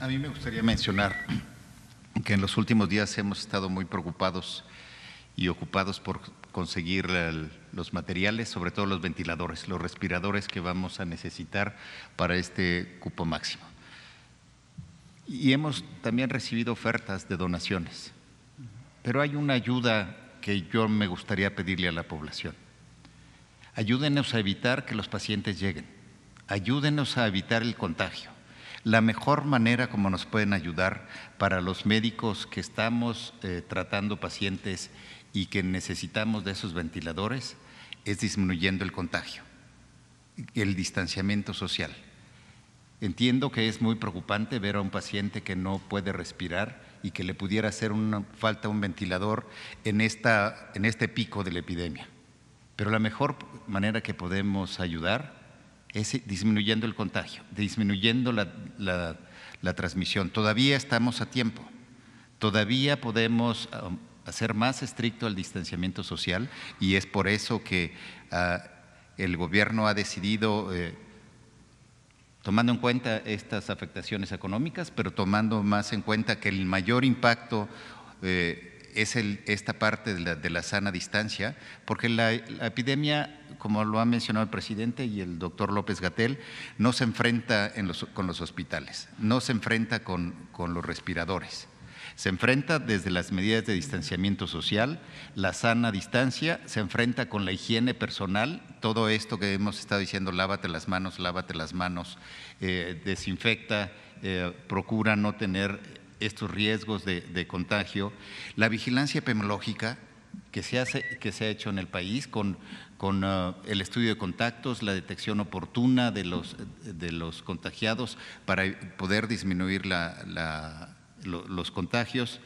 a, a mí me gustaría mencionar que en los últimos días hemos estado muy preocupados y ocupados por conseguir los materiales, sobre todo los ventiladores, los respiradores que vamos a necesitar para este cupo máximo. Y hemos también recibido ofertas de donaciones, pero hay una ayuda que yo me gustaría pedirle a la población. Ayúdenos a evitar que los pacientes lleguen, ayúdenos a evitar el contagio la mejor manera como nos pueden ayudar para los médicos que estamos eh, tratando pacientes y que necesitamos de esos ventiladores es disminuyendo el contagio, el distanciamiento social. Entiendo que es muy preocupante ver a un paciente que no puede respirar y que le pudiera hacer falta un ventilador en este pico de la epidemia. Pero la mejor manera que podemos ayudar es disminuyendo el contagio, disminuyendo la, transmisión. Todavía estamos a tiempo, todavía podemos um, hacer más estricto el distanciamiento social y es por eso que ah, el gobierno ha decidido, eh, tomando en cuenta estas afectaciones económicas, pero tomando más en cuenta que el mayor impacto eh, es esta parte de la, sana distancia, porque la, epidemia, como lo ha mencionado el presidente y el doctor López Gatel, no se enfrenta con los hospitales, no se enfrenta con, los respiradores. Se enfrenta desde las medidas de distanciamiento social, la sana distancia, se enfrenta con la higiene personal, todo esto que hemos estado diciendo, lávate las manos, lávate las manos, eh, desinfecta, eh, procura no tener estos riesgos de, contagio, la vigilancia epidemiológica que se, hace, que se ha hecho en el país con, ah, el estudio de contactos, la detección oportuna de los, de los contagiados para poder disminuir la, la, los contagios.